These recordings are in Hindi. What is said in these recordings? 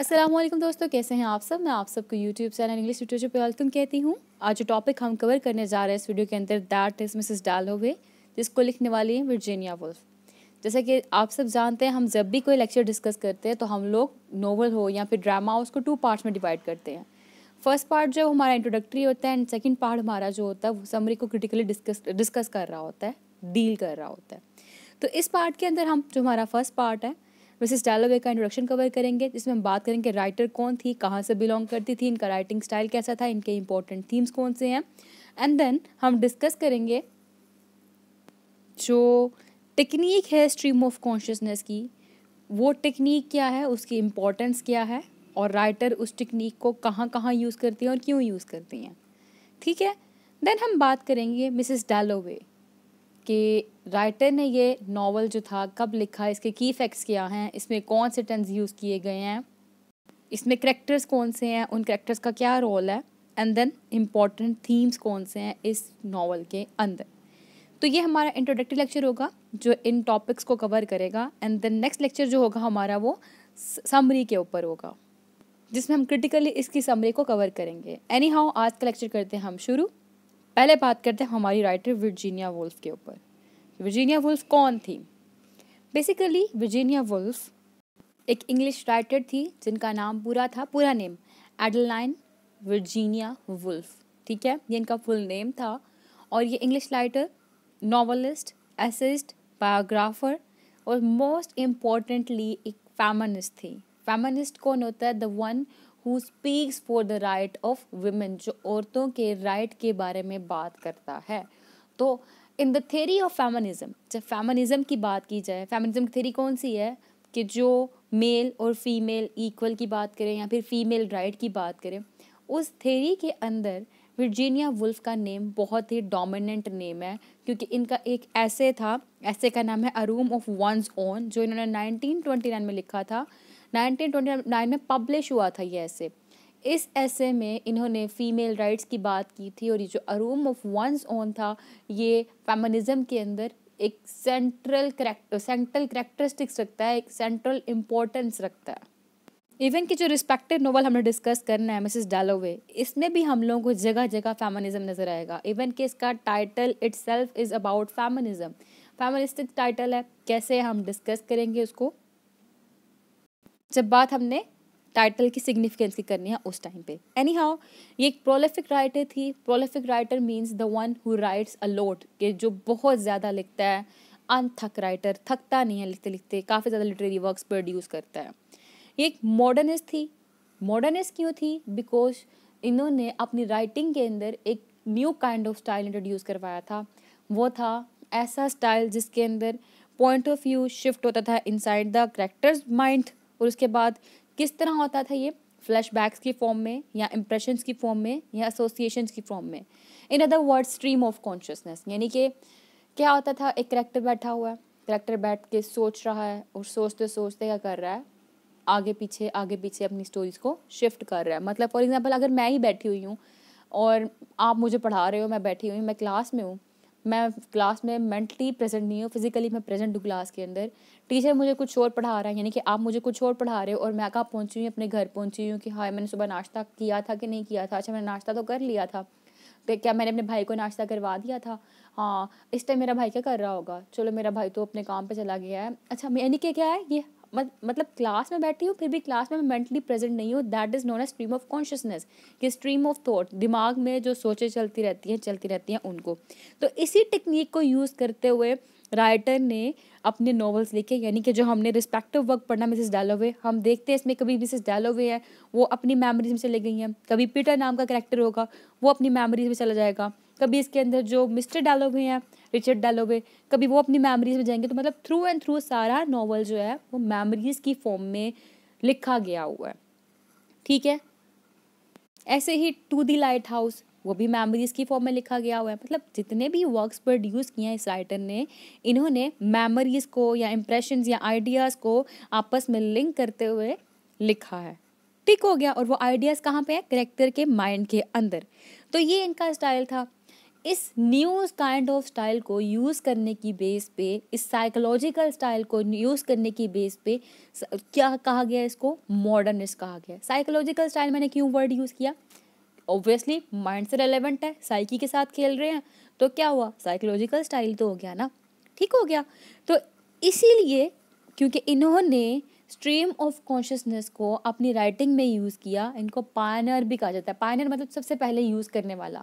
असलम दोस्तों कैसे हैं आप सब मैं आप सबको यूट्यूब चैनल इंग्लिश लिटरेचर पर वेलकम कहती हूँ आज जो टॉपिक हम कवर करने जा रहे हैं इस वीडियो के अंदर दैट इज़ मिसेस डालोवे जिसको लिखने वाली है वर्जीनिया वुल्फ जैसा कि आप सब जानते हैं हम जब भी कोई लेक्चर डिस्कस करते हैं तो हम लोग नोवल हो या फिर ड्रामा हो उसको टू पार्ट्स में डिवाइड करते हैं फर्स्ट पार्ट जो हमारा इंट्रोडक्टरी होता है एंड सेकेंड पार्ट हमारा जो होता है वो समरी को क्रिटिकली डिस्कस डिस्कस कर रहा होता है डील कर रहा होता है तो इस पार्ट के अंदर हम जो हमारा फर्स्ट पार्ट है वर्सेस डायलॉग का इंट्रोडक्शन कवर करेंगे जिसमें हम बात करेंगे राइटर कौन थी कहाँ से बिलोंग करती थी इनका राइटिंग स्टाइल कैसा था इनके इंपॉर्टेंट थीम्स कौन से हैं एंड देन हम डिस्कस करेंगे जो टेक्निक है स्ट्रीम ऑफ कॉन्शियसनेस की वो टेक्निक क्या है उसकी इम्पोर्टेंस क्या है और राइटर उस टेक्निक को कहाँ कहाँ यूज़ करती हैं और क्यों यूज़ करती हैं ठीक है देन हम बात करेंगे मिसेस डालोवे कि राइटर ने ये नावल जो था कब लिखा इसके की फैक्ट्स क्या हैं इसमें कौन से टर्म्स यूज़ किए गए हैं इसमें करेक्टर्स कौन से हैं उन करेक्टर्स का क्या रोल है एंड देन इम्पॉर्टेंट थीम्स कौन से हैं इस नावल के अंदर तो ये हमारा इंट्रोडक्टरी लेक्चर होगा जो इन टॉपिक्स को कवर करेगा एंड देन नेक्स्ट लेक्चर जो होगा हमारा वो समरी के ऊपर होगा जिसमें हम क्रिटिकली इसकी समरी को कवर करेंगे एनी हाउ आज का लेक्चर करते हैं हम शुरू पहले बात करते हैं हमारी राइटर वर्जीनिया वुल्फ के ऊपर वर्जीनिया वुल्फ कौन थी बेसिकली वर्जीनिया वुल्फ एक इंग्लिश राइटर थी जिनका नाम पूरा था पूरा नेम एडलाइन वर्जीनिया वुल्फ ठीक है ये इनका फुल नेम था और ये English writer novelist essayist biographer और मोस्ट इम्पॉर्टेंटली एक फैमनिस्ट थी फैमनिस्ट कौन होता है the one who speaks for the right of women जो औरतों के राइट के बारे में बात करता है तो in the theory of feminism जब फेमनिज्म की बात की जाए फेमनिज़म की थेरी कौन सी है कि जो मेल और फीमेल इक्वल की बात करें या फिर फीमेल राइट की बात करें उस थेरी के अंदर वर्जीनिया वुल्फ का नेम बहुत ही डोमिनेंट नेम है क्योंकि इनका एक ऐसे था ऐसे का नाम है अरूम ऑफ वंस ओन जो इन्होंने 1929 में लिखा था 1929 में पब्लिश हुआ था ये ऐसे इस ऐसे में इन्होंने फ़ीमेल राइट्स की बात की थी और ये जो अरूम ऑफ वंस ओन था ये फेमनिज़म के अंदर एक सेंट्रल करेक्टर सेंट्रल करेक्टरिस्टिक्स रखता है एक सेंट्रल इम्पोर्टेंस रखता है इवन की जो रिस्पेक्टेड नोवल हमने डिस्कस करना है मिसेस डालोवे इसमें भी हम लोगों को जगह जगह फेमनिज्म नज़र आएगा इवन कि इसका title it's is about feminism feministic title है कैसे हम डिस्कस करेंगे उसको जब बात हमने टाइटल की सिग्निफिकेंस की करनी है उस टाइम पे एनी हाउ ये एक प्रोलिफिक राइटर थी prolific writer means the one who writes a lot के जो बहुत ज़्यादा लिखता है अनथक राइटर थकता नहीं है लिखते लिखते काफ़ी ज़्यादा लिटरेरी वर्क्स प्रोड्यूस करता है ये एक मॉडर्निस्ट थी मॉडर्निस्ट क्यों थी बिकॉज इन्होंने अपनी राइटिंग के अंदर एक new kind of style introduce करवाया था वो था ऐसा स्टाइल जिसके अंदर पॉइंट ऑफ व्यू शिफ्ट होता था इनसाइड द करेक्टर्स माइंड और उसके बाद किस तरह होता था ये फ्लैशबैक्स की फॉर्म में या इंप्रेशन की फॉर्म में या एसोसिएशन की फॉर्म में in other word stream of consciousness यानी कि क्या होता था एक करेक्टर बैठा हुआ है करेक्टर बैठ के सोच रहा है और सोचते सोचते क्या कर रहा है आगे पीछे आगे पीछे अपनी स्टोरीज को शिफ्ट कर रहा है मतलब फॉर एग्जांपल अगर मैं ही बैठी हुई हूँ और आप मुझे पढ़ा रहे हो मैं बैठी हुई मैं क्लास में हूँ मैं क्लास में मेंटली प्रेजेंट नहीं हूँ फिजिकली मैं प्रेजेंट हूँ क्लास के अंदर टीचर मुझे कुछ और पढ़ा रहा है यानी कि आप मुझे कुछ और पढ़ा रहे हो और मैं कहाँ पहुँची हुई अपने घर पहुँची हूँ कि हाँ मैंने सुबह नाश्ता किया था कि नहीं किया था अच्छा मैंने नाश्ता तो कर लिया था तो क्या मैंने अपने भाई को नाश्ता करवा दिया था हाँ इस टाइम मेरा भाई क्या कर रहा होगा चलो मेरा भाई तो अपने काम पर चला गया है अच्छा यानी कि क्या है ये मत, मतलब क्लास में बैठी हूँ फिर भी क्लास में मैं मेंटली प्रेजेंट नहीं हूँ that is known a stream of consciousness कि स्ट्रीम ऑफ थॉट दिमाग में जो सोचें चलती रहती हैं चलती रहती हैं उनको तो इसी टेक्निक को यूज़ करते हुए राइटर ने अपने नॉवेल्स लिखे यानी कि जो हमने रिस्पेक्टिव वर्क पढ़ना मिसेस डैलोवे हम देखते हैं इसमें कभी मिसेस डैलोवे है वो अपनी मेमोरीज में चले गई हैं कभी पीटर नाम का करेक्टर होगा वो अपनी मेमोरीज में चला जाएगा कभी इसके अंदर जो मिस्टर डायलॉग हैं रिचर्ड है कभी वो अपनी मेमोरीज में जाएंगे तो मतलब थ्रू एंड थ्रू सारा नावल जो है वो मेमोरीज की फॉर्म में लिखा गया हुआ है ठीक है ऐसे ही टू दी लाइट हाउस वो भी मेमोरीज की फॉर्म में लिखा गया हुआ है मतलब जितने भी वर्क्स प्रोड्यूस किए हैं इस राइटर ने इन्होंने मेमोरीज को या इम्प्रेशन या आइडियाज़ को आपस में लिंक करते हुए लिखा है टिक हो गया और वो आइडियाज़ कहाँ पे है करेक्टर के माइंड के अंदर तो ये इनका स्टाइल था इस न्यू काइंड ऑफ स्टाइल को यूज़ करने की बेस पे इस साइकोलॉजिकल स्टाइल को यूज़ करने की बेस पे क्या कहा गया इसको मॉडर्निस्ट कहा गया साइकोलॉजिकल स्टाइल मैंने क्यों वर्ड यूज़ किया ऑब्वियसली माइंड से रेलेवेंट है साइकी के साथ खेल रहे हैं तो क्या हुआ साइकोलॉजिकल स्टाइल तो हो गया ना ठीक हो गया तो इसीलिए क्योंकि इन्होंने स्ट्रीम ऑफ कॉन्शियसनेस को अपनी राइटिंग में यूज़ किया इनको पायनर भी कहा जाता है पायनर मतलब सबसे पहले यूज़ करने वाला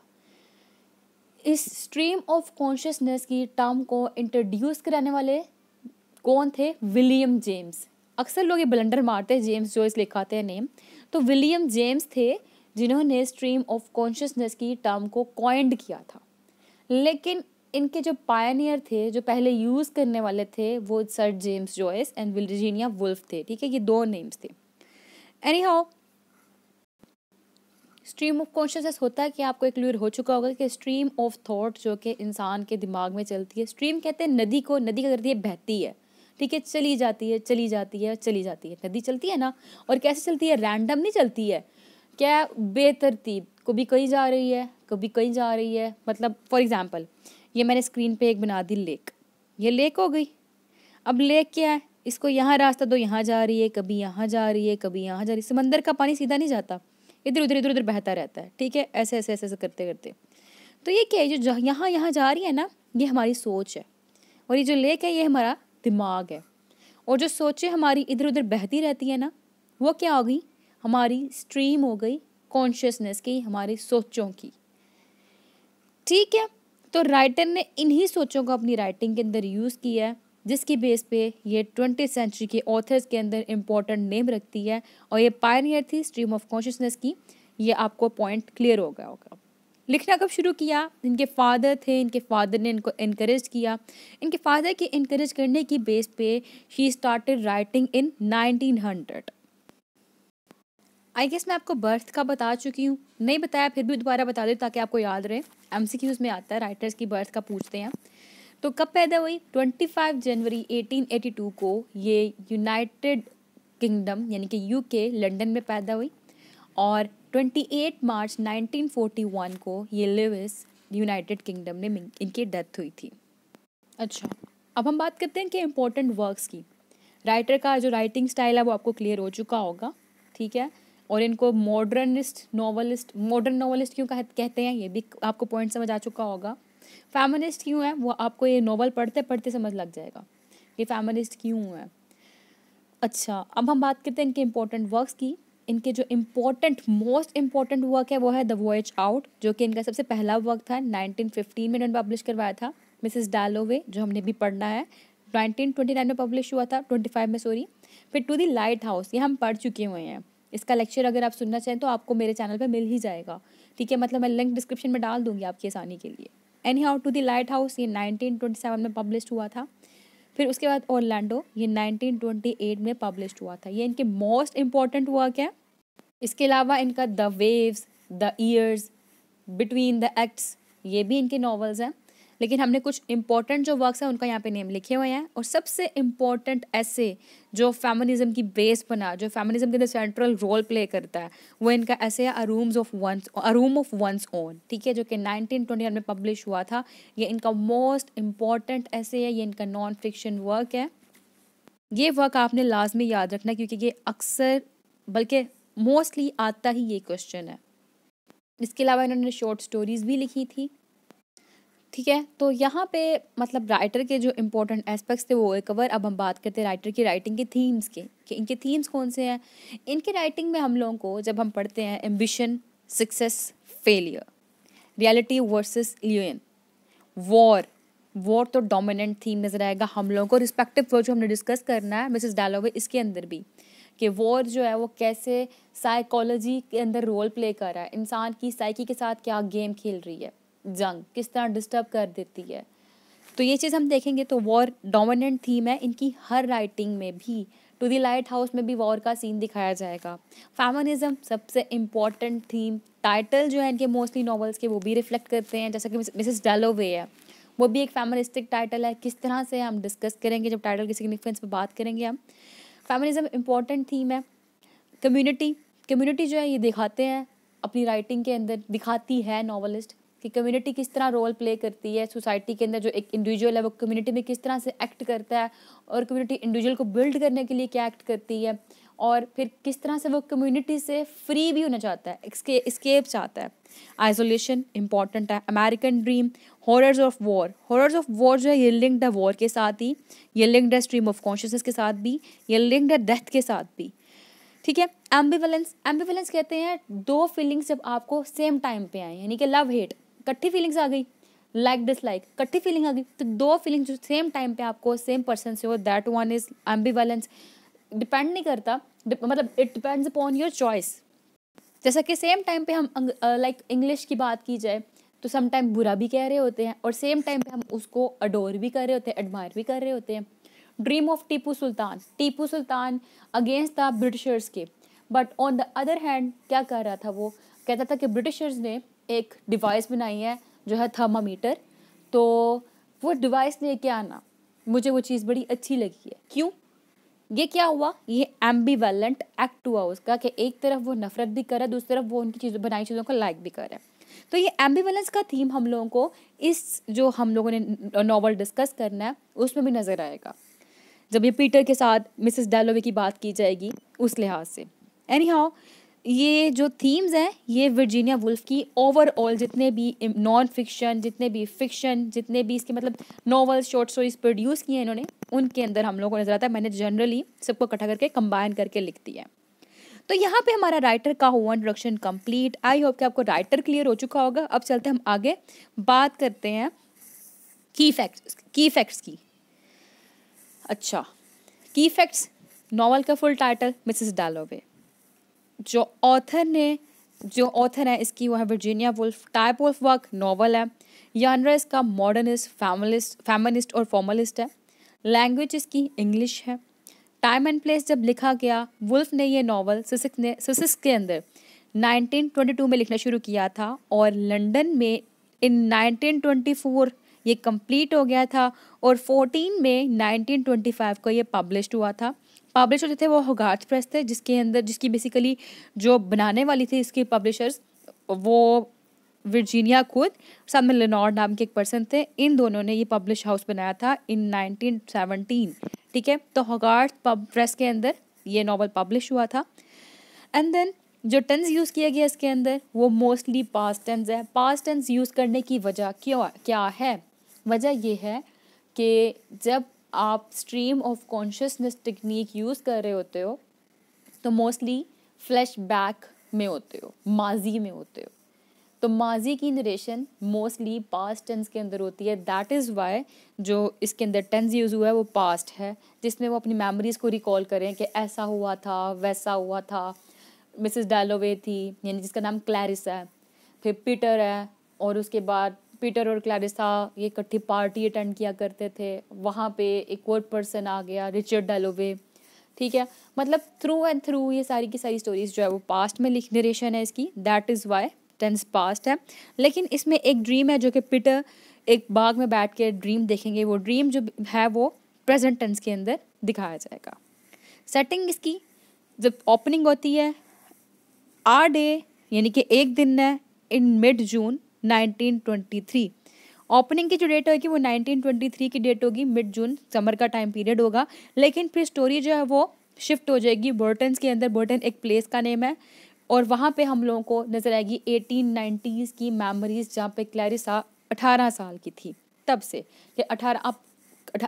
इस स्ट्रीम ऑफ कॉन्शियसनेस की टर्म को इंट्रोड्यूस कराने वाले कौन थे विलियम जेम्स अक्सर लोग ये ब्लंडर मारते हैं जेम्स जो इस लिखाते हैं नेम तो विलियम जेम्स थे जिन्होंने स्ट्रीम ऑफ कॉन्शियसनेस की टर्म को कॉइंड किया था लेकिन इनके जो पायनियर थे जो पहले यूज़ करने वाले थे वो sir James Joyce and Virginia Woolf थे ठीक है ये दो नेम्स थे anyhow stream of consciousness होता है कि आपको एक क्लियर हो चुका होगा कि स्ट्रीम ऑफ थॉट जो कि इंसान के दिमाग में चलती है स्ट्रीम कहते हैं नदी को नदी का करती है बहती है ठीक है चली जाती है चली जाती है चली जाती है नदी चलती है ना और कैसे चलती है रैंडम नहीं चलती है क्या बेतरतीब कभी कहीं जा रही है कभी कहीं जा रही है मतलब फॉर एग्ज़ाम्पल ये मैंने स्क्रीन पर एक बना दी लेक ये लेक हो गई अब लेक क्या है इसको यहाँ रास्ता दो यहाँ जा रही है कभी यहाँ जा रही है कभी यहाँ जा रही है समंदर का पानी सीधा नहीं जाता इधर उधर इधर उधर बहता रहता है ठीक है ऐसे ऐसे ऐसे ऐसे करते करते तो ये क्या है जो यहाँ यहाँ जा रही है ना ये हमारी सोच है और ये जो लेक है ये हमारा दिमाग है और जो सोचें हमारी इधर उधर बहती रहती है ना वो क्या हो गई हमारी स्ट्रीम हो गई कॉन्शियसनेस की हमारी सोचों की ठीक है तो राइटर ने इन्हीं सोचों को अपनी राइटिंग के अंदर यूज़ किया है जिसकी बेस पे ये ट्वेंटी सेंचुरी के ऑथर्स के अंदर इम्पॉर्टेंट नेम रखती है और ये पायनियर थी स्ट्रीम ऑफ कॉन्शियसनेस की ये आपको पॉइंट क्लियर हो गया होगा लिखना कब शुरू किया इनके फादर थे इनके फादर ने इनको इनक्रेज किया इनके फादर के इनक्रेज करने की बेस पे ही started writing in 1900 I guess मैं आपको बर्थ का बता चुकी हूँ नहीं बताया फिर भी दोबारा बता दें ताकि आपको याद रहे एम में आता है राइटर्स की बर्थ का पूछते हैं तो कब पैदा हुई 25 जनवरी 1882 को ये यूनाइटेड किंगडम यानी कि यूके लंदन में पैदा हुई और 28 मार्च 1941 को ये लिविस यूनाइटेड किंगडम में इनकी डेथ हुई थी अच्छा अब हम बात करते हैं कि इम्पोर्टेंट वर्क्स की राइटर का जो राइटिंग स्टाइल है वो आपको क्लियर हो चुका होगा ठीक है और इनको मॉडर्निस्ट नॉवलिस्ट मॉडर्न नॉवलिस्ट क्यों कहते हैं ये भी आपको पॉइंट समझ आ चुका होगा फैमिनिस्ट क्यों है वो आपको ये नॉवल पढ़ते पढ़ते समझ लग जाएगा कि फेमनिस्ट क्यों है अच्छा अब हम बात करते हैं इनके इम्पोर्टेंट वर्क्स की इनके जो इम्पोर्टेंट मोस्ट इम्पॉर्टेंट वर्क है वो है द वॉयज आउट जो कि इनका सबसे पहला वर्क था 1915 में इन्होंने पब्लिश करवाया था मिसेस डालोवे जो हमने भी पढ़ना है 1929 में पब्लिश हुआ था 25 में सॉरी फिर टू दी लाइट हाउस ये हम पढ़ चुके हुए हैं इसका लेक्चर अगर आप सुनना चाहें तो आपको मेरे चैनल पर मिल ही जाएगा ठीक है मतलब मैं लिंक डिस्क्रिप्शन में डाल दूँगी आपकी आसानी के लिए anyhow to the lighthouse ये 1927 में पब्लिश हुआ था फिर उसके बाद ओरलैंडो ये 1928 में पब्लिश हुआ था ये इनके मोस्ट इम्पॉर्टेंट वर्क है इसके अलावा इनका the waves the years between the acts ये भी इनके नॉवेल्स हैं लेकिन हमने कुछ इंपॉर्टेंट जो वर्क्स हैं उनका यहाँ पे नेम लिखे हुए हैं और सबसे इम्पॉर्टेंट ऐसे जो फेमनिज़म की बेस बना जो फेमनिज़म के अंदर सेंट्रल रोल प्ले करता है वो इनका ऐसे है a rooms of one's a room of one's own ठीक है जो कि नाइनटीन ट्वेंटी में पब्लिश हुआ था ये इनका मोस्ट इम्पॉर्टेंट ऐसे है ये इनका नॉन फिक्शन वर्क है ये वर्क आपने लाजमी याद रखना क्योंकि ये अक्सर बल्कि मोस्टली आता ही ये क्वेश्चन है इसके अलावा इन्होंने शॉर्ट स्टोरीज़ भी लिखी थी ठीक है तो यहाँ पे मतलब राइटर के जो इम्पोर्टेंट एस्पेक्ट्स थे वो कवर अब हम बात करते हैं राइटर की राइटिंग के थीम्स के कि इनके थीम्स कौन से हैं इनके राइटिंग में हम लोगों को जब हम पढ़ते हैं ambition success failure reality versus लियन वॉर वॉर तो डोमिनेंट थीम नज़र आएगा हम लोगों को रिस्पेक्टिव वो जो हमने डिस्कस करना है मिसेस डायलॉग इसके अंदर भी कि वॉर जो है वो कैसे साइकोलॉजी के अंदर रोल प्ले कर रहा है इंसान की साइकी के साथ क्या गेम खेल रही है जंग किस तरह डिस्टर्ब कर देती है तो ये चीज़ हम देखेंगे तो वॉर डोमिनेंट थीम है इनकी हर राइटिंग में भी टू दी लाइट हाउस में भी वॉर का सीन दिखाया जाएगा फैमनिज़म सबसे इम्पॉर्टेंट थीम टाइटल जो है इनके मोस्टली नॉवल्स के वो भी रिफ्लेक्ट करते हैं जैसा कि मिसेस डेलोवे है वो भी एक फैमनिस्टिक टाइटल है किस तरह से हम डिस्कस करेंगे जब टाइटल की सिग्निफिकेंस पर बात करेंगे हम फैमिलिज़म इम्पॉर्टेंट थीम है कम्युनिटी कम्युनिटी जो है ये दिखाते हैं अपनी राइटिंग के अंदर दिखाती है नॉवलिस्ट कि कम्युनिटी किस तरह रोल प्ले करती है सोसाइटी के अंदर जो एक इंडिविजुअल है वो कम्युनिटी में किस तरह से एक्ट करता है और कम्युनिटी इंडिविजुअल को बिल्ड करने के लिए क्या एक्ट करती है और फिर किस तरह से वो कम्युनिटी से फ्री भी होना चाहता है इस्केप चाहता है आइसोलेशन इंपॉर्टेंट है American dream horrors of war horrors of war जो है ये लिंक्ड है वॉर के साथ ही ये लिंक्ड है स्ट्रीम ऑफ कॉन्शियसनेस के साथ भी ये लिंक्ड है डेथ के साथ भी ठीक है एम्बीवलेंस एम्बिवलेंस कहते हैं दो फीलिंग्स जब आपको सेम टाइम पे आए यानी कि लव हेट इकट्ठी फीलिंग्स आ गई लाइक डिसलाइक इकट्ठी फीलिंग आ गई तो दो फीलिंग जो सेम टाइम पे आपको सेम पर्सन से हो that one is ambivalence depend नहीं करता मतलब it depends upon your choice जैसा कि सेम टाइम पे हम लाइक इंग्लिश की बात की जाए तो सम टाइम बुरा भी कह रहे होते हैं और सेम टाइम पे हम उसको अडोर भी कर रहे होते हैं एडमायर भी कर रहे होते हैं dream of Tipu Sultan Tipu Sultan against था ब्रिटिशर्स के but on the other hand क्या कर रहा था वो कहता था कि ब्रिटिशर्स ने एक डिवाइस बनाई है जो है थर्मामीटर तो वो डिवाइस लेके आना मुझे वो चीज़ बड़ी अच्छी लगी है क्यों ये क्या हुआ ये एम्बी वैलेंट एक्ट हुआ उसका कि एक तरफ वो नफरत भी कर रहा है दूसरी तरफ वो उनकी चीज़ों बनाई चीज़ों को लाइक भी कर रहा है तो ये एम्बीवेलेंस का थीम हम लोगों को इस जो हम लोगों ने नॉवल डिस्कस करना है उसमें भी नज़र आएगा जब ये पीटर के साथ मिसेस डेलोवे की बात की जाएगी उस लिहाज से एनी हाउ ये जो थीम्स हैं ये वर्जीनिया वुल्फ की ओवरऑल जितने भी नॉन फिक्शन जितने भी फिक्शन जितने भी इसके मतलब नॉवल्स शॉर्ट स्टोरीज प्रोड्यूस किए हैं इन्होंने उनके अंदर हम लोगों को नज़र आता है मैंने जनरली सबको इकट्ठा करके कंबाइन करके लिख दिया है तो यहाँ पे हमारा राइटर का हुआ इंट्रोडक्शन कंप्लीट आई होप कि आपको राइटर क्लियर हो चुका होगा अब चलते हम आगे बात करते हैं की फैक्ट्स की फैक्ट्स की अच्छा की फैक्ट्स नॉवल का फुल टाइटल मिसिस डालोवे जो ऑथर ने जो ऑथर है इसकी वो है Virginia Woolf type of work novel है यानरा इसका मॉडर्निस्ट फैमिलिस्ट फैमिनिस्ट और फॉर्मलिस्ट है लैंग्वेज इसकी इंग्लिश है टाइम एंड प्लेस जब लिखा गया वुल्फ ने ये नावल सिसिक ने सिसिक्स के अंदर 1922 में लिखना शुरू किया था और लंदन में इन 1924 ये कंप्लीट हो गया था और 14 में 1925 को ये पब्लिश हुआ था पब्लिश होते थे वो होगार्थ प्रेस थे जिसके अंदर जिसकी बेसिकली जो बनाने वाली थी इसकी पब्लिशर्स वो वर्जीनिया खुद साथ में लेनॉर्ड नाम के एक पर्सन थे इन दोनों ने ये पब्लिश हाउस बनाया था इन 1917 ठीक है तो होगार्थ पब प्रेस के अंदर ये नावल पब्लिश हुआ था एंड देन जो टेंस यूज़ किया गया इसके अंदर वो मोस्टली पास्ट टेंस है पास्ट टेंस यूज़ करने की वजह क्यों क्या है वजह यह है कि जब आप stream of consciousness technique use कर रहे होते हो तो मोस्टली फ्लैश बैक में होते हो माजी में होते हो तो माजी की नरेशन मोस्टली पास्ट टेंस के अंदर होती है दैट इज़ वाई जो इसके अंदर टेंस यूज़ हुआ है वो पास्ट है जिसमें वो अपनी मेमोरीज़ को रिकॉल करें कि ऐसा हुआ था वैसा हुआ था मिसेस डेलोवे थी यानी जिसका नाम क्लैरिस है फिर पीटर है और उसके बाद पीटर और क्लैरिसा ये इकट्ठी पार्टी अटेंड किया करते थे वहाँ पे एक और पर्सन आ गया रिचर्ड डेलोवे ठीक है मतलब थ्रू एंड थ्रू ये सारी की सारी स्टोरीज जो है वो पास्ट में लिख नरेशन है इसकी that is why tense past है लेकिन इसमें एक ड्रीम है जो कि पीटर एक बाग में बैठ के ड्रीम देखेंगे वो ड्रीम जो है वो प्रेजेंट टेंस के अंदर दिखाया जाएगा सेटिंग इसकी जब ओपनिंग होती है आ डे यानी कि एक दिन है इन मिड जून 1923 ओपनिंग की जो डेट होगी वो 1923 की डेट होगी मिड जून समर का टाइम पीरियड होगा लेकिन फिर स्टोरी जो है वो शिफ्ट हो जाएगी बोर्टन के अंदर बोर्टन एक प्लेस का नेम है और वहाँ पे हम लोगों को नज़र आएगी एटीन नाइन्टीज़ की मेमोरीज जहाँ पे क्लैरिसा अठारह साल की थी तब से कि अठारह आप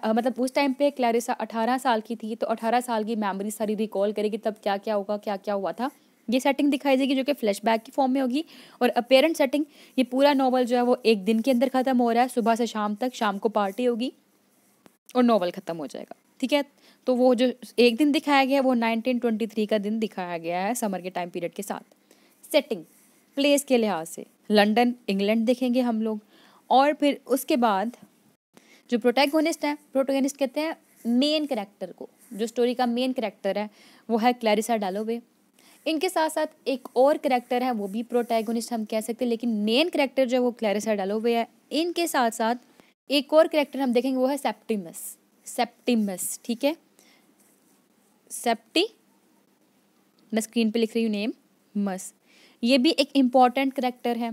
मतलब उस टाइम पे क्लैरिसा अठारह साल की थी तो अठारह साल की मेमोरी सारी रिकॉल करेगी तब क्या क्या होगा क्या क्या हुआ था ये सेटिंग दिखाई देगी जो कि फ्लैशबैक की फॉर्म में होगी और अपेरेंट सेटिंग ये पूरा नॉवल जो है वो एक दिन के अंदर ख़त्म हो रहा है सुबह से शाम तक शाम को पार्टी होगी और नॉवल ख़त्म हो जाएगा ठीक है तो वो जो एक दिन दिखाया गया है वो नाइनटीन ट्वेंटी थ्री का दिन दिखाया गया है समर के टाइम पीरियड के साथ सेटिंग प्लेस के लिहाज से लंडन इंग्लैंड देखेंगे हम लोग और फिर उसके बाद जो प्रोटैगोनिस्ट है प्रोटोगनिस्ट कहते हैं मेन करेक्टर को जो स्टोरी का मेन करेक्टर है वो है क्लैरिसा डालोवे इनके साथ साथ एक और करेक्टर है वो भी प्रोटैगोनिस्ट हम कह सकते हैं लेकिन मेन करेक्टर जो है वो क्लैरिसा डालोवे है इनके साथ साथ एक और करेक्टर हम देखेंगे वो है सेप्टिमस सेप्टिमस ठीक है सेप्टी मैं स्क्रीन पे लिख रही हूँ नेम मस ये भी एक इम्पॉर्टेंट करेक्टर है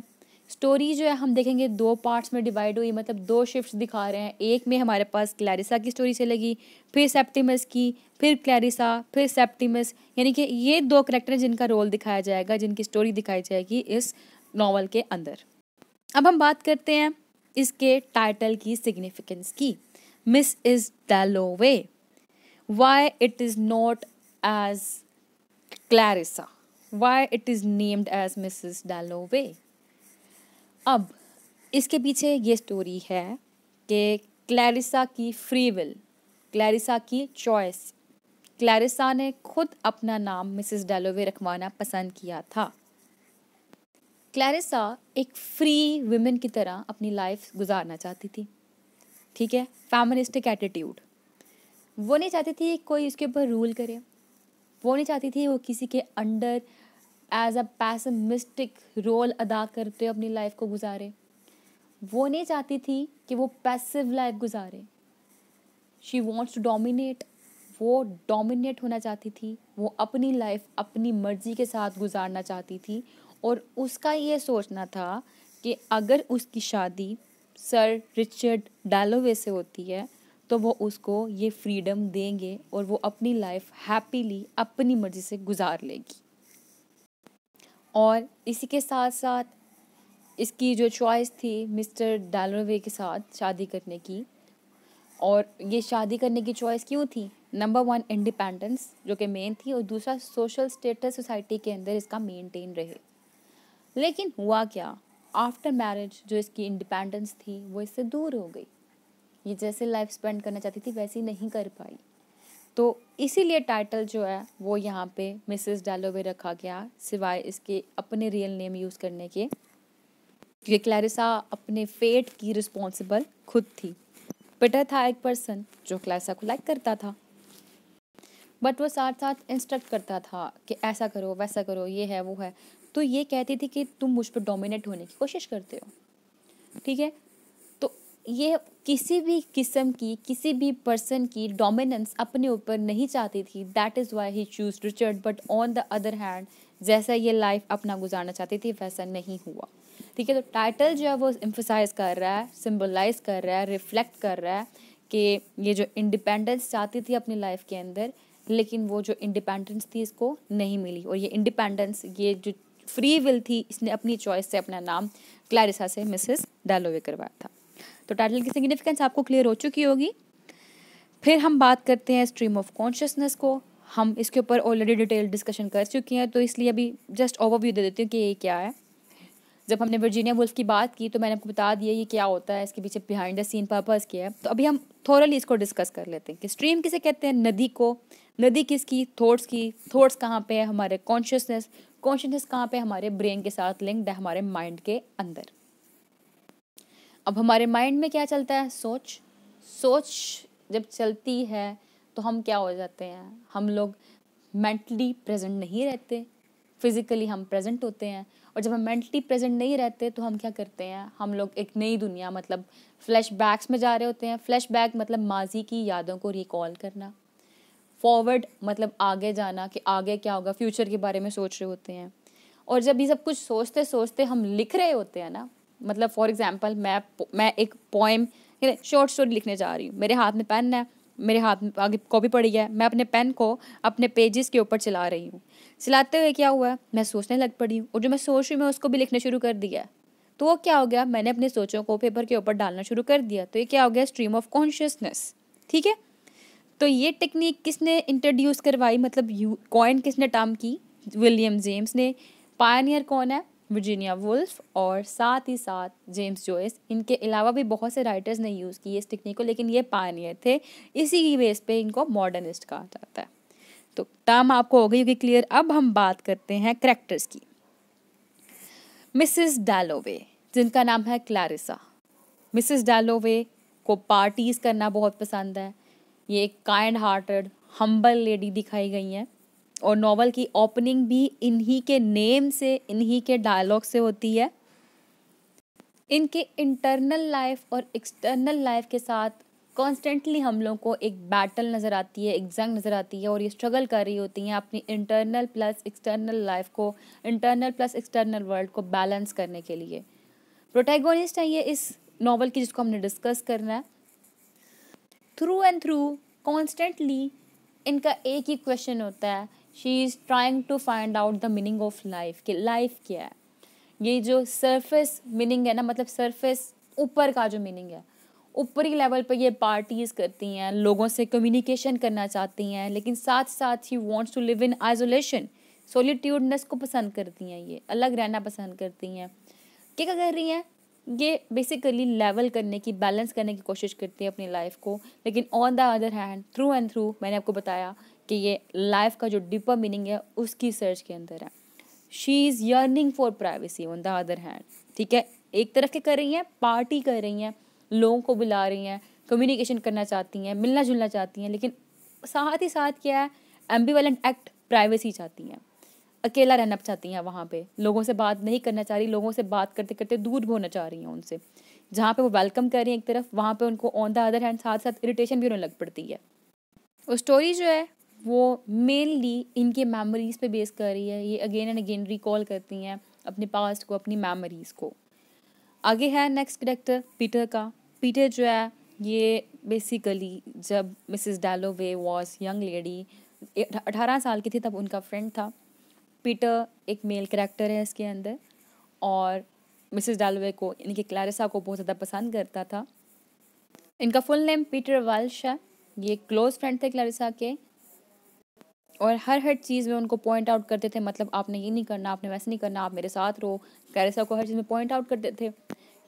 स्टोरी जो है हम देखेंगे दो पार्ट्स में डिवाइड हुई मतलब दो शिफ्ट दिखा रहे हैं एक में हमारे पास क्लैरिसा की स्टोरी चलेगी फिर सेप्टिमस की फिर क्लैरिसा फिर सेप्टिमस यानी कि ये दो करेक्टर जिनका रोल दिखाया जाएगा जिनकी स्टोरी दिखाई जाएगी इस नावल के अंदर अब हम बात करते हैं इसके टाइटल की सिग्निफिकेंस की Mrs Dalloway why it is not as Clarissa, why it is named as Mrs. Dalloway. अब इसके पीछे ये स्टोरी है कि क्लैरिसा की फ्री विल क्लैरिसा की चॉइस क्लैरिसा ने खुद अपना नाम मिसेस डेलोवे रखवाना पसंद किया था क्लैरिसा एक फ्री वुमेन की तरह अपनी लाइफ गुजारना चाहती थी ठीक है फैमिलिस्टिक एटीट्यूड वो नहीं चाहती थी कोई उसके ऊपर रूल करे वो नहीं चाहती थी वो किसी के under as a pessimistic role अदा करते हुए अपनी लाइफ को गुजारे वो नहीं चाहती थी कि वो पैसिव लाइफ गुजारे शी वॉन्ट्स टू डोमिनेट वो डोमिनेट होना चाहती थी वो अपनी लाइफ अपनी मर्जी के साथ गुजारना चाहती थी और उसका ये सोचना था कि अगर उसकी शादी सर रिचर्ड डैलोवे से होती है तो वो उसको ये फ्रीडम देंगे और वो अपनी लाइफ हैप्पीली अपनी मर्जी से गुजार लेगी और इसी के साथ साथ इसकी जो चॉइस थी मिस्टर डालोवे के साथ शादी करने की और ये शादी करने की चॉइस क्यों थी नंबर वन इंडिपेंडेंस जो कि मेन थी और दूसरा सोशल स्टेटस सोसाइटी के अंदर इसका मेंटेन रहे लेकिन हुआ क्या आफ्टर मैरिज जो इसकी इंडिपेंडेंस थी वो इससे दूर हो गई ये जैसे लाइफ स्पेंड करना चाहती थी वैसे नहीं कर पाई तो इसीलिए टाइटल जो है वो यहाँ पे मिसेस डालोवे रखा गया सिवाय इसके अपने रियल नेम यूज़ करने के क्योंकि क्लैरिसा अपने फेट की रिस्पॉन्सिबल खुद थी पिटर था एक पर्सन जो क्लैरिसा को लाइक करता था बट वो साथ साथ इंस्ट्रक्ट करता था कि ऐसा करो वैसा करो ये है वो है तो ये कहती थी कि तुम मुझ पर डोमिनेट होने की कोशिश करते हो ठीक है ये किसी भी किस्म की किसी भी पर्सन की डोमिनेंस अपने ऊपर नहीं चाहती थी that is why he choose Richard but on the other hand जैसा ये लाइफ अपना गुजारना चाहती थी वैसा नहीं हुआ ठीक है तो टाइटल जो है वो एम्फोसाइज कर रहा है सिम्बलाइज कर रहा है रिफ्लेक्ट कर रहा है कि ये जो इंडिपेंडेंस चाहती थी अपनी लाइफ के अंदर लेकिन वो जो इंडिपेंडेंस थी इसको नहीं मिली और ये इंडिपेंडेंस ये जो फ्री विल थी इसने अपनी चॉइस से अपना नाम क्लैरिसा से मिसेस डेलोवे करवाया था तो टाइटल की सिग्निफिकेंस आपको क्लियर हो चुकी होगी फिर हम बात करते हैं स्ट्रीम ऑफ कॉन्शियसनेस को हम इसके ऊपर ऑलरेडी डिटेल डिस्कशन कर चुके हैं तो इसलिए अभी जस्ट ओवरव्यू दे देती हूँ कि ये क्या है जब हमने वर्जीनिया वुल्फ की बात की तो मैंने आपको बता दिया ये क्या होता है इसके पीछे बिहाइंड द सीन पर्पज़ क्या है तो अभी हम थोरली इसको डिस्कस कर लेते हैं कि स्ट्रीम किसे कहते हैं नदी को नदी किसकी थॉट्स की थॉट्स कहाँ पे है हमारे कॉन्शियसनेस कॉन्शियसनेस कहाँ पे हमारे ब्रेन के साथ लिंक्ड है हमारे माइंड के अंदर अब हमारे माइंड में क्या चलता है सोच सोच जब चलती है तो हम क्या हो जाते हैं हम लोग मेंटली प्रेजेंट नहीं रहते फिज़िकली हम प्रेजेंट होते हैं और जब हम मेंटली प्रेजेंट नहीं रहते तो हम क्या करते हैं हम लोग एक नई दुनिया मतलब बैक्स में जा रहे होते हैं बैक मतलब माजी की यादों को रिकॉल करना फॉरवर्ड मतलब आगे जाना कि आगे क्या होगा फ्यूचर के बारे में सोच रहे होते हैं और जब ये सब कुछ सोचते सोचते हम लिख रहे होते हैं ना मतलब फॉर एग्जाम्पल मैं मैं एक पोएम शॉर्ट स्टोरी लिखने जा रही हूँ मेरे हाथ में पेन है मेरे हाथ में आगे कॉपी पड़ी है मैं अपने पेन को अपने पेजेस के ऊपर चला रही हूँ चलाते हुए क्या हुआ मैं सोचने लग पड़ी हूँ और जो मैं सोच रही हूँ मैं उसको भी लिखना शुरू कर दिया तो वो क्या हो गया मैंने अपने सोचों को पेपर के ऊपर डालना शुरू कर दिया तो ये क्या हो गया स्ट्रीम ऑफ कॉन्शियसनेस ठीक है तो ये टेक्निक किसने इंट्रोड्यूस करवाई मतलब यू कॉइन किसने टर्म की विलियम जेम्स ने पायनियर कौन है वर्जीनिया वुल्फ और साथ ही साथ जेम्स जोइस इनके अलावा भी बहुत से राइटर्स ने यूज़ की इस टेक्निक को लेकिन ये पानियर थे इसी की बेस पे इनको मॉडर्निस्ट कहा जाता है तो टर्म आपको हो गई होगी क्लियर अब हम बात करते हैं करेक्टर्स की मिसिस डैलोवे जिनका नाम है क्लारिसा मिसिस डैलोवे को पार्टीज़ करना बहुत पसंद है ये एक काइंड हार्टेड हम्बल लेडी दिखाई गई हैं और नावल की ओपनिंग भी इन्हीं के नेम से इन्हीं के डायलॉग से होती है इनके इंटरनल लाइफ और एक्सटर्नल लाइफ के साथ कॉन्स्टेंटली हम लोग को एक बैटल नज़र आती है एक जंग नज़र आती है और ये स्ट्रगल कर रही होती हैं अपनी इंटरनल प्लस एक्सटर्नल लाइफ को इंटरनल प्लस एक्सटर्नल वर्ल्ड को बैलेंस करने के लिए प्रोटैगोनिस्ट है ये इस नावल की जिसको हमने डिस्कस करना है थ्रू एंड थ्रू कॉन्स्टेंटली इनका एक ही क्वेश्चन होता है she is trying to find out the meaning of life कि लाइफ क्या है ये जो सरफेस मीनिंग है ना मतलब सरफेस ऊपर का जो मीनिंग है ऊपरी लेवल पर ये पार्टीज़ करती हैं लोगों से कम्युनिकेशन करना चाहती हैं लेकिन साथ साथ ही wants to live in isolation solitudeness को पसंद करती हैं ये अलग रहना पसंद करती हैं क्या क्या कर रही हैं ये बेसिकली लेवल करने की बैलेंस करने की कोशिश करती है अपनी लाइफ को लेकिन on the other hand through and through मैंने आपको बताया कि ये लाइफ का जो डिपर मीनिंग है उसकी सर्च के अंदर है she is yearning for privacy on the other hand ठीक है एक तरफ के कर रही हैं पार्टी कर रही हैं लोगों को बुला रही हैं कम्युनिकेशन करना चाहती हैं मिलना जुलना चाहती हैं लेकिन साथ ही साथ क्या है एम्बीवेलेंट एक्ट प्राइवेसी चाहती हैं अकेला रहना चाहती हैं वहाँ पे लोगों से बात नहीं करना चाह रही लोगों से बात करते करते दूर भी होना चाह रही हैं उनसे जहाँ पे वो वेलकम कर रही हैं एक तरफ वहाँ पे उनको ऑन द अदर हैंड साथ साथ इरिटेशन भी होने लग पड़ती है वो स्टोरी जो है वो मेनली इनके मेमोरीज़ पे बेस कर रही है ये अगेन एंड अगेन रिकॉल करती हैं अपने पास्ट को अपनी मेमोरीज़ को आगे है नेक्स्ट करेक्टर पीटर का पीटर जो है ये बेसिकली जब Mrs Dalloway was young lady अठारह साल की थी तब उनका फ्रेंड था पीटर एक मेल करेक्टर है इसके अंदर और मिसिस डेलोवे को इनके क्लैरिसा को बहुत ज़्यादा पसंद करता था इनका फुल नेम पीटर वाल्श है ये क्लोज फ्रेंड थे क्लैरिसा के और हर हर चीज़ में उनको पॉइंट आउट करते थे मतलब आपने ये नहीं करना आपने वैसे नहीं करना आप मेरे साथ रहो क्लैरिसा को हर चीज़ में पॉइंट आउट करते थे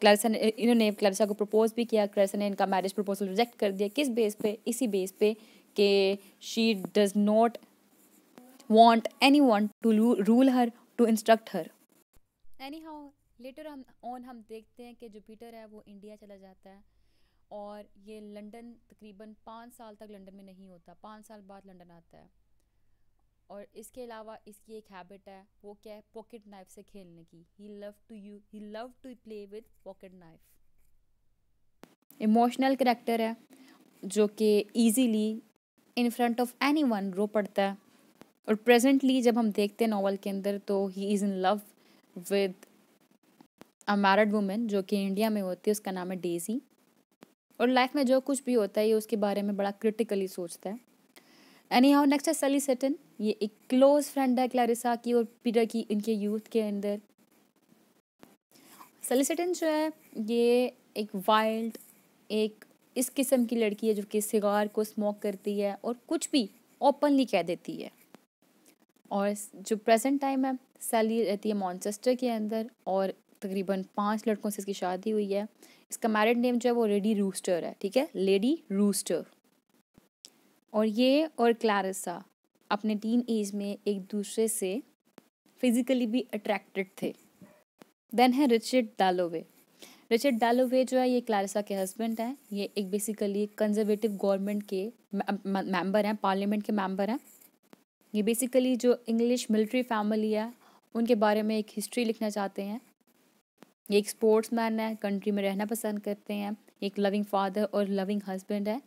क्लैरिसा ने इन्होंने क्लैरिसा को प्रपोज़ भी किया क्लैरिसा ने इनका मैरिज प्रपोजल रिजेक्ट कर दिया किस बेस पे इसी बेस पे कि she does not any anyone to rule her to instruct her anyhow हम ऑन हम देखते हैं कि जो पीटर है वो इंडिया चला जाता है और ये लंदन तकरीबन पाँच साल तक लंदन में नहीं होता पाँच साल बाद लंदन आता है और इसके अलावा इसकी एक हैबिट है वो क्या है पॉकेट नाइफ से खेलने की he love to you he love to play with pocket knife emotional character है जो कि easily in front of anyone रो पड़ता है और प्रेजेंटली जब हम देखते हैं नावल के अंदर तो he is in love with a married woman जो कि इंडिया में होती है उसका नाम है डेजी और लाइफ में जो कुछ भी होता है ये उसके बारे में बड़ा क्रिटिकली सोचता है एनी हाउ नेक्स्ट है सली सेटन ये एक क्लोज फ्रेंड है क्लारिसा की और पीटर की इनके यूथ के अंदर सली सेटन जो है ये एक वाइल्ड एक इस किस्म की लड़की है जो कि सिगार को स्मोक करती है और कुछ भी ओपनली कह देती है और जो प्रेजेंट टाइम है सैली रहती है मॉन्चेस्टर के अंदर और तकरीबन पाँच लड़कों से इसकी शादी हुई है इसका मैरिड नेम जो है वो लेडी रूस्टर है ठीक है लेडी रूस्टर और ये और क्लारिसा अपने टीन एज में एक दूसरे से फिजिकली भी अट्रैक्टेड थे देन है रिचर्ड डालोवे रिचर्ड डालोवे जो है ये क्लारिसा के हस्बैंड हैं ये एक बेसिकली कंजर्वेटिव गवर्नमेंट के मेंबर हैं पार्लियामेंट के मेंबर हैं ये बेसिकली जो इंग्लिश मिलिट्री फैमिली है उनके बारे में एक हिस्ट्री लिखना चाहते हैं ये एक स्पोर्ट्स मैन है कंट्री में रहना पसंद करते हैं एक लविंग फादर और लविंग हस्बैंड है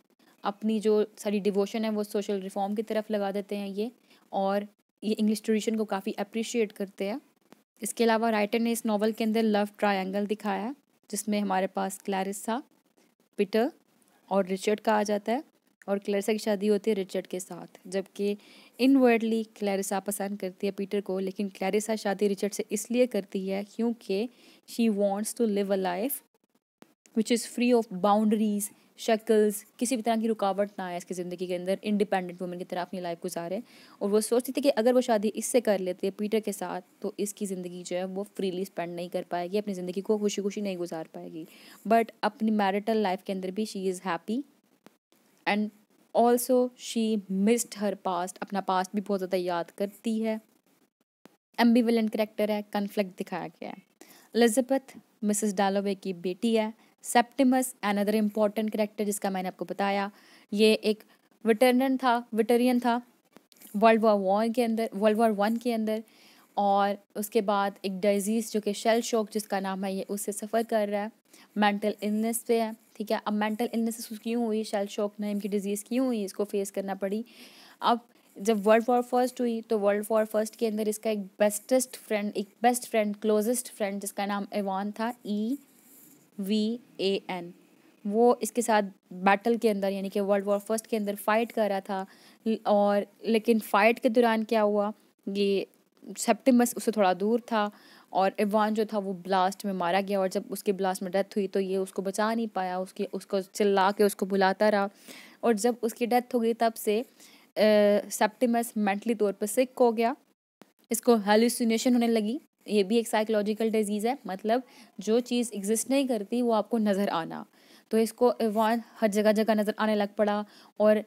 अपनी जो सारी डिवोशन है वो सोशल रिफॉर्म की तरफ लगा देते हैं ये और ये इंग्लिश ट्रेडिशन को काफ़ी अप्रिशिएट करते हैं इसके अलावा राइटर ने इस नावल के अंदर लव ट्राइंगल दिखाया जिसमें हमारे पास क्लैरिसा पीटर और रिचर्ड का आ जाता है और क्लैरिसा की शादी होती है रिचर्ड के साथ जबकि इनवर्डली क्लैरिसा पसंद करती है पीटर को लेकिन क्लैरिसा शादी रिचर्ड से इसलिए करती है क्योंकि she wants to live a life which is free of boundaries shackles किसी भी तरह की रुकावट ना आए इसकी ज़िंदगी के अंदर इंडिपेंडेंट वुमेन की तरह अपनी लाइफ गुजारे और वो सोचती थी कि अगर वो शादी इससे कर लेते पीटर के साथ तो इसकी ज़िंदगी जो है वो फ्रीली स्पेंड नहीं कर पाएगी अपनी ज़िंदगी को खुशी खुशी नहीं गुजार पाएगी बट अपनी मैरिटल लाइफ के अंदर भी she is happy and also she missed her past अपना पास्ट भी बहुत ज़्यादा याद करती है एम्बीवेलेंट करेक्टर है कन्फ्लिक्ट दिखाया गया है एलिजबेथ मिसेस डालोवे की बेटी है सेप्टिमस अनदर इम्पॉर्टेंट करेक्टर जिसका मैंने आपको बताया ये एक विटरनन था विटरियन था वर्ल्ड वॉर वॉर के अंदर वर्ल्ड वॉर वन के अंदर और उसके बाद एक डिजीज़ जो कि शेल शोक जिसका नाम है ये उससे सफ़र कर रहा है मेंटल इलनेस पे है ठीक है अब मेंटल इलनेस क्यों हुई शेल शोक नाम की डिजीज़ क्यों हुई इसको फेस करना पड़ी अब जब वर्ल्ड वॉर फर्स्ट हुई तो वर्ल्ड वॉर फर्स्ट के अंदर इसका एक बेस्टेस्ट फ्रेंड एक बेस्ट फ्रेंड क्लोजेस्ट फ्रेंड जिसका नाम एवान था E e. V A N वो इसके साथ बैटल के अंदर यानी कि वर्ल्ड वॉर फर्स्ट के अंदर फ़ाइट कर रहा था और लेकिन फ़ाइट के दौरान क्या हुआ ये सेप्टिमस उससे थोड़ा दूर था और इवान जो था वो ब्लास्ट में मारा गया और जब उसके ब्लास्ट में डेथ हुई तो ये उसको बचा नहीं पाया उसकी उसको चिल्ला के उसको बुलाता रहा और जब उसकी डेथ हो गई तब से सेप्टिमस मेंटली तौर पर सिक हो गया इसको हेलुसिनेशन होने लगी ये भी एक साइकोलॉजिकल डिजीज़ है मतलब जो चीज़ एग्जिस्ट नहीं करती वो आपको नज़र आना तो इसको इवान हर जगह जगह नज़र आने लग पड़ा और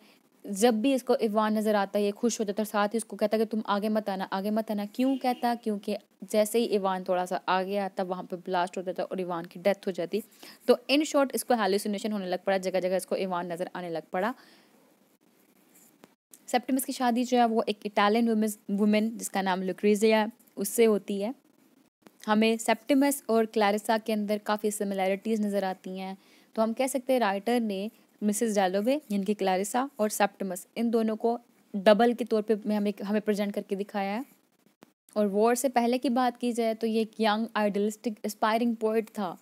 जब भी इसको इवान नज़र आता है ये खुश हो जाता है साथ ही उसको कहता है कि तुम आगे मत आना आगे मत आना क्यों कहता क्योंकि जैसे ही इवान थोड़ा सा आगे आता वहाँ पे ब्लास्ट हो जाता और इवान की डेथ हो जाती तो इन शॉर्ट इसको हेलुसिनेशन होने लग पड़ा जगह जगह इसको इवान नज़र आने लग पड़ा सेप्टमस की शादी जो है वो एक इटालियन वुमेन जिसका नाम लुक्रीजिया है उससे होती है हमें सेप्टिमस और क्लारिसा के अंदर काफ़ी सिमिलैरिटीज़ नज़र आती हैं तो हम कह सकते हैं राइटर ने मिसेस डेलोवे जिनकी क्लारिसा और सेप्टिमस इन दोनों को डबल के तौर पे हमें हमें प्रेजेंट करके दिखाया है और वॉर से पहले की बात की जाए तो ये एक यंग आइडलिस्टिक एस्पायरिंग पोइट था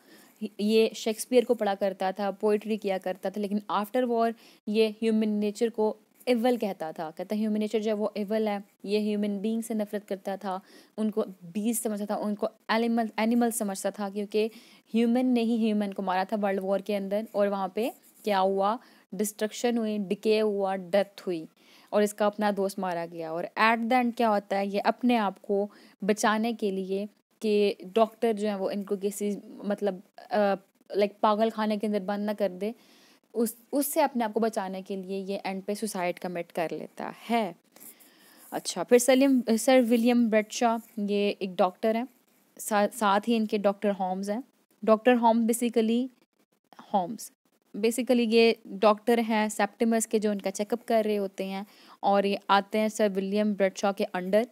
ये शेक्सपियर को पढ़ा करता था पोइट्री किया करता था लेकिन आफ्टर वॉर ये ह्यूमन नेचर को एवल कहता था कहता ह्यूमन नेचर जो है वो एवल है ये ह्यूमन बीइंग से नफरत करता था उनको बीज समझता था उनको एनिमल एनिमल समझता था क्योंकि ह्यूमन ने ही ह्यूमन को मारा था वर्ल्ड वॉर के अंदर और वहाँ पे क्या हुआ डिस्ट्रक्शन हुई डिके हुआ डेथ हुई और इसका अपना दोस्त मारा गया और एट द एंड क्या होता है ये अपने आप को बचाने के लिए कि डॉक्टर जो है वो इनको किसी मतलब लाइक पागल खाने के अंदर बंद ना कर दे उस उससे अपने आप को बचाने के लिए ये एंड पे सुसाइड कमिट कर लेता है अच्छा फिर सलीम सर विलियम ब्रेडशॉ ये एक डॉक्टर हैं सा, साथ ही इनके डॉक्टर होम्स हैं डॉक्टर होम बेसिकली होम्स बेसिकली ये डॉक्टर हैं सेप्टिमस के जो इनका चेकअप कर रहे होते हैं और ये आते हैं सर विलियम ब्रेडशॉ के अंडर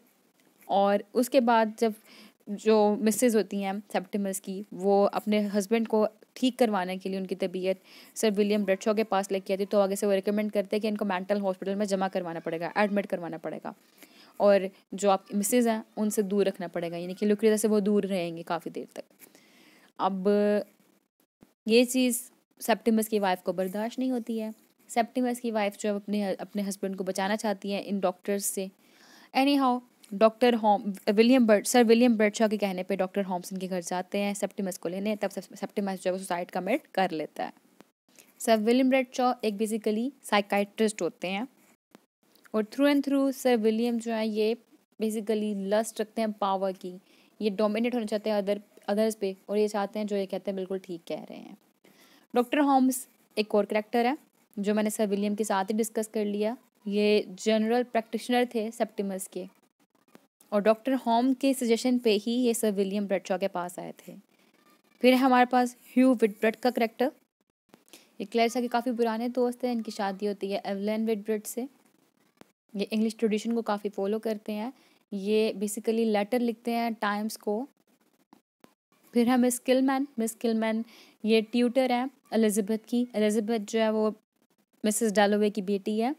और उसके बाद जब जो मिसेज़ होती हैं सेप्टिमस की वो अपने हस्बैंड को ठीक करवाने के लिए उनकी तबीयत सर विलियम ब्रडशॉ के पास लेके आती तो आगे से वो रिकमेंड करते हैं कि इनको मेंटल हॉस्पिटल में जमा करवाना पड़ेगा एडमिट करवाना पड़ेगा और जो आप मिसेज़ हैं उनसे दूर रखना पड़ेगा यानी कि लुक्रिया से वो दूर रहेंगे काफ़ी देर तक अब ये चीज़ सेप्टिमस की वाइफ को बर्दाश्त नहीं होती है सेप्टिमस की वाइफ जो अपने अपने हस्बैंड को बचाना चाहती हैं इन डॉक्टर्स से एनी हाउ डॉक्टर होम William Bradshaw Sir William Bradshaw के कहने पे डॉक्टर होम्सन के घर जाते हैं सेप्टिमस को लेने तब सेप्टिमस जो है सुसाइड कमिट कर लेता है सर विलियम बर्डशॉ एक बेसिकली साइकाइट्रिस्ट होते हैं और through and through Sir William जो है ये बेसिकली लस्ट रखते हैं पावर की ये डोमिनेट होना चाहते हैं अदर अदर्स पे और ये चाहते हैं जो ये कहते हैं बिल्कुल ठीक कह रहे हैं डॉक्टर होम्स एक और करेक्टर है जो मैंने सर विलियम के साथ ही डिस्कस कर लिया ये जनरल प्रैक्टिशनर थे सेप्टिमस के और डॉक्टर होम के सजेशन पे ही ये सर विलियम ब्रेडशॉ के पास आए थे फिर हमारे पास ह्यू ब्रेड का करेक्टर ये क्लेरिसा के काफ़ी पुराने दोस्त हैं इनकी शादी होती है एवलन विटब्रेड से ये इंग्लिश ट्रेडिशन को काफ़ी फॉलो करते हैं ये बेसिकली लेटर लिखते हैं टाइम्स को फिर है मिस किलमैन मिस किलमैन ये ट्यूटर हैं एलिजबेथ की एलिजबेथ जो है वो मिसेस डालोवे की बेटी है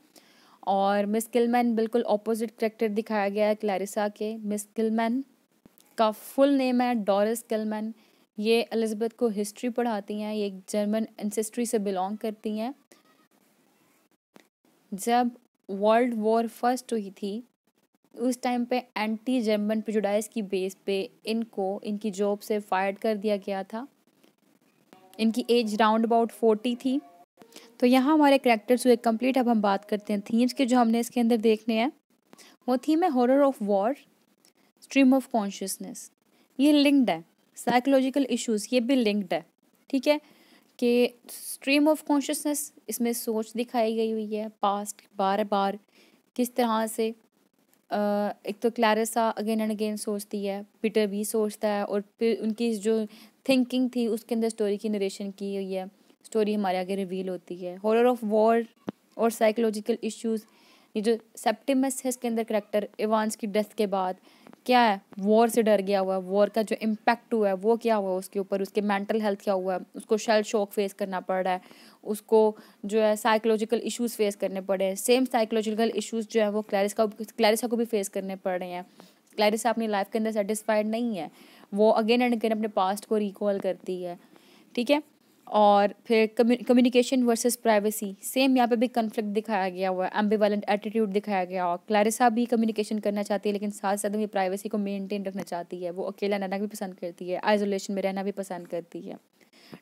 और मिस किलमैन बिल्कुल ऑपोजिट करेक्टर दिखाया गया है क्लैरिसा के मिस किलमैन का फुल नेम है डॉरिस किलमैन ये अलिजबेथ को हिस्ट्री पढ़ाती हैं ये जर्मन इंसिस्ट्री से बिलोंग करती हैं जब वर्ल्ड वॉर फर्स्ट हुई थी उस टाइम पे एंटी जर्मन प्रजुडाइस की बेस पे इनको इनकी जॉब से फायर कर दिया गया था इनकी एज राउंड अबाउट फोर्टी थी तो यहाँ हमारे करेक्टर्स हुए कम्प्लीट अब हम बात करते हैं थीम्स के जो हमने इसके अंदर देखने हैं वो थीम है horror of war stream of consciousness ये लिंक्ड है साइकोलॉजिकल इश्यूज ये भी लिंक्ड है ठीक है कि स्ट्रीम ऑफ कॉन्शियसनेस इसमें सोच दिखाई गई हुई है पास्ट बार बार किस तरह से एक तो क्लैरिसा अगेन एंड अगेन सोचती है पीटर भी सोचता है और फिर उनकी जो थिंकिंग थी उसके अंदर स्टोरी की नरेशन की हुई है स्टोरी हमारे आगे रिवील होती है हॉरर ऑफ वॉर और साइकोलॉजिकल इश्यूज ये जो सेप्टिमस है इसके अंदर करेक्टर एवानस की डेथ के बाद क्या है वॉर से डर गया हुआ है वॉर का जो इम्पैक्ट हुआ है वो क्या हुआ है उसके ऊपर उसके मेंटल हेल्थ क्या हुआ है उसको शेल शॉक फेस करना पड़ रहा है उसको जो है साइकोलॉजिकल इश्यूज फेस करने पड़े हैं सेम साइकोलॉजिकल इश्यूज जो है वो क्लैरिस का क्लैरिसा को भी फेस करने पड़ रहे हैं क्लैरिसा अपनी लाइफ के अंदर सेटिस्फाइड नहीं है वो अगेन एंड अगेन अपने पास्ट को रिकॉल करती है ठीक है और फिर कम्युनिकेशन वर्सेस प्राइवेसी सेम यहाँ पे भी कन्फ्लिक्ट दिखाया गया हुआ है एम्बीवेलेंट एटीट्यूड दिखाया गया और क्लैरिसा भी कम्युनिकेशन करना चाहती है लेकिन साथ साथ में प्राइवेसी को मेंटेन रखना चाहती है वो अकेला रहना भी पसंद करती है आइसोलेशन में रहना भी पसंद करती है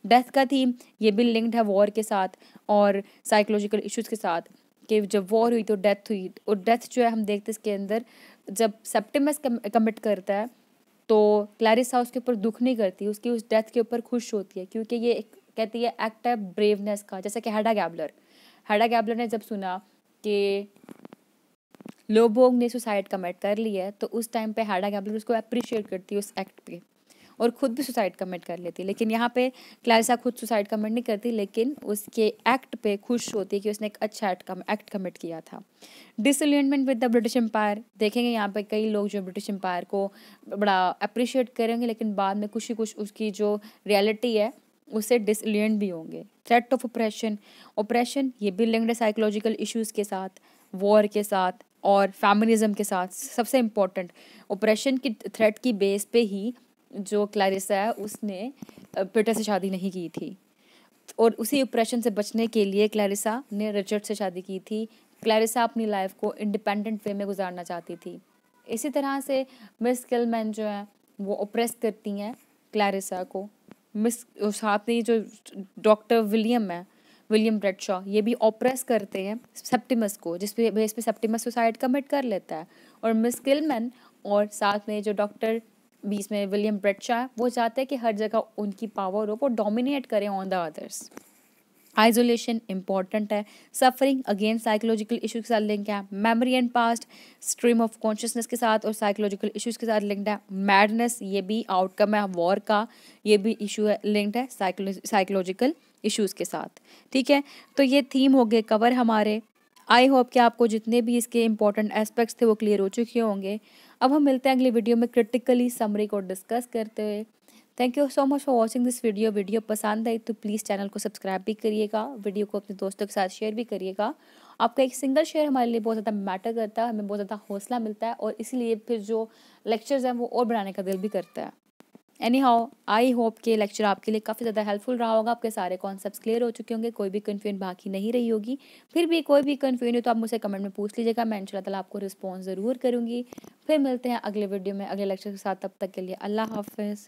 डेथ का थीम ये भी लिंक्ड है वॉर के साथ और साइकोलॉजिकल इशूज़ के साथ कि जब वॉर हुई तो डेथ हुई और डेथ जो है हम देखते हैं इसके अंदर जब सेप्टेम्बर कमिट करता है तो क्लैरिसा उसके ऊपर दुख नहीं करती उसकी उस डेथ के ऊपर खुश होती है क्योंकि ये एक कहती है एक्ट है ब्रेवनेस का जैसे कि हेडा गैबलर हेडा गैबलर ने जब सुना कि लोबोग ने सुसाइड कमेंट कर लिया है तो उस टाइम पे हेडा गैबलर उसको अप्रिशिएट करती है उस एक्ट पे और ख़ुद भी सुसाइड कमेंट कर लेती है लेकिन यहाँ पे क्लारिसा खुद सुसाइड कमेंट नहीं करती लेकिन उसके एक्ट पे खुश होती है कि उसने एक अच्छा एक्ट कम एक्ट कमिट किया था disalignment with the British Empire देखेंगे यहाँ पे कई लोग जो ब्रिटिश एम्पायर को बड़ा अप्रिशिएट करेंगे लेकिन बाद में कुछ ही कुछ उसकी जो रियलिटी है उससे डिसलियन भी होंगे थ्रेट ऑफ ऑपरेशन ऑपरेशन ये भी लिंक्ड है साइकोलॉजिकल इश्यूज़ के साथ वॉर के साथ और फैमिलिज्म के साथ सबसे इम्पोर्टेंट ऑपरेशन की थ्रेट की बेस पे ही जो क्लारिसा है उसने पीटर से शादी नहीं की थी और उसी ऑपरेशन से बचने के लिए क्लैरिसा ने रिचर्ड से शादी की थी क्लैरिसा अपनी लाइफ को इंडिपेंडेंट वे में गुजारना चाहती थी इसी तरह से मिस किलमैन जो है वो ओप्रेस करती हैं क्लैरिसा को मिस साथ में जो डॉक्टर विलियम है विलियम ब्रेडशॉ ये भी ऑपरेस करते हैं सेप्टिमस को जिस पे बेस पे सेप्टिमस सुसाइड कमिट कर लेता है और मिस किलमैन और साथ में जो डॉक्टर बीच में विलियम ब्रेडशॉ है वो चाहते हैं कि हर जगह उनकी पावर हो वो डोमिनेट करें on the others isolation important है सफरिंग अगेन साइकोलॉजिकल इशू के साथ लिंक है memory and past stream of consciousness के साथ और साइकोलॉजिकल इश्यूज के साथ लिंक्ड है मैडनेस ये भी आउटकम है वॉर का ये भी इशू है लिंक्ड है साइकोलॉजिकल इश्यूज़ के साथ ठीक है तो ये थीम हो गए कवर हमारे आई होप कि आपको जितने भी इसके इंपॉर्टेंट एस्पेक्ट्स थे वो क्लियर हो चुके होंगे अब हम मिलते हैं अगले वीडियो में क्रिटिकली समरी को डिस्कस करते हुए thank you so much for watching this video video पसंद आई तो प्लीज़ चैनल को सब्सक्राइब भी करिएगा वीडियो को अपने दोस्तों के साथ शेयर भी करिएगा आपका एक सिंगल शेयर हमारे लिए बहुत ज़्यादा मैटर करता है हमें बहुत ज़्यादा हौसला मिलता है और इसीलिए फिर जो लेक्चर्स हैं वो और बढ़ाने का दिल भी करता है एनी हाउ आई होप के लेक्चर आपके लिए काफ़ी ज़्यादा हेल्पफुल रहा होगा आपके सारे कॉन्सेप्ट क्लियर हो चुके होंगे कोई भी कन्फ्यूजन बाकी नहीं रही होगी फिर भी कोई भी कन्फ्यूजन हो तो आप मुझसे कमेंट में पूछ लीजिएगा मैं इंशाल्लाह तला आपको रिस्पॉन्स ज़रूर करूँगी फिर मिलते हैं अगले वीडियो में अगले लेक्चर के साथ तब तक के लिए अल्लाह हाफिज़